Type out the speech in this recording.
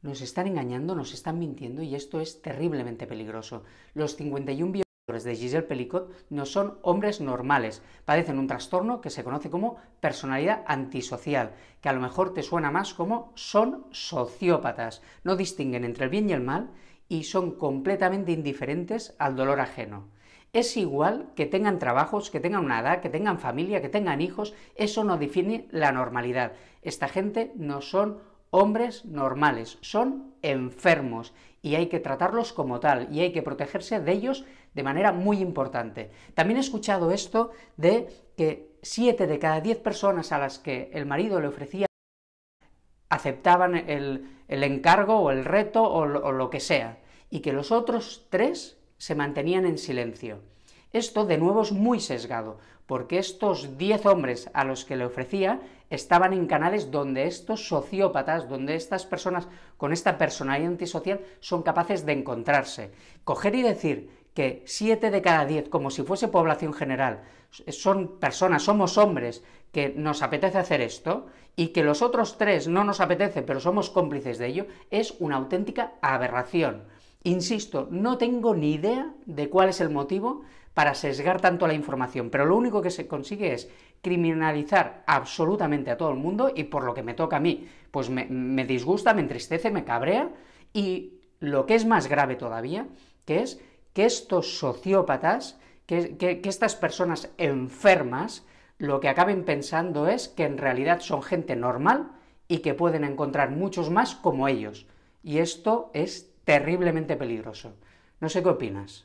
Nos están engañando, nos están mintiendo y esto es terriblemente peligroso. Los 51 violadores de Giselle Pelicot no son hombres normales, padecen un trastorno que se conoce como personalidad antisocial, que a lo mejor te suena más como son sociópatas, no distinguen entre el bien y el mal y son completamente indiferentes al dolor ajeno. Es igual que tengan trabajos, que tengan una edad, que tengan familia, que tengan hijos, eso no define la normalidad. Esta gente no son hombres normales, son enfermos y hay que tratarlos como tal y hay que protegerse de ellos de manera muy importante. También he escuchado esto de que siete de cada diez personas a las que el marido le ofrecía aceptaban el, encargo o el reto o lo que sea y que los otros tres se mantenían en silencio. Esto de nuevo es muy sesgado, porque estos 10 hombres a los que le ofrecía estaban en canales donde estos sociópatas, donde estas personas con esta personalidad antisocial son capaces de encontrarse. Coger y decir que 7 de cada 10, como si fuese población general, son personas, somos hombres que nos apetece hacer esto y que los otros 3 no nos apetece, pero somos cómplices de ello, es una auténtica aberración. Insisto, no tengo ni idea de cuál es el motivo para sesgar tanto la información, pero lo único que se consigue es criminalizar absolutamente a todo el mundo y por lo que me toca a mí, pues me, disgusta, me entristece, me cabrea y lo que es más grave todavía, que es que estos sociópatas, que, estas personas enfermas, lo que acaben pensando es que en realidad son gente normal y que pueden encontrar muchos más como ellos. Y esto es terriblemente peligroso. No sé qué opinas.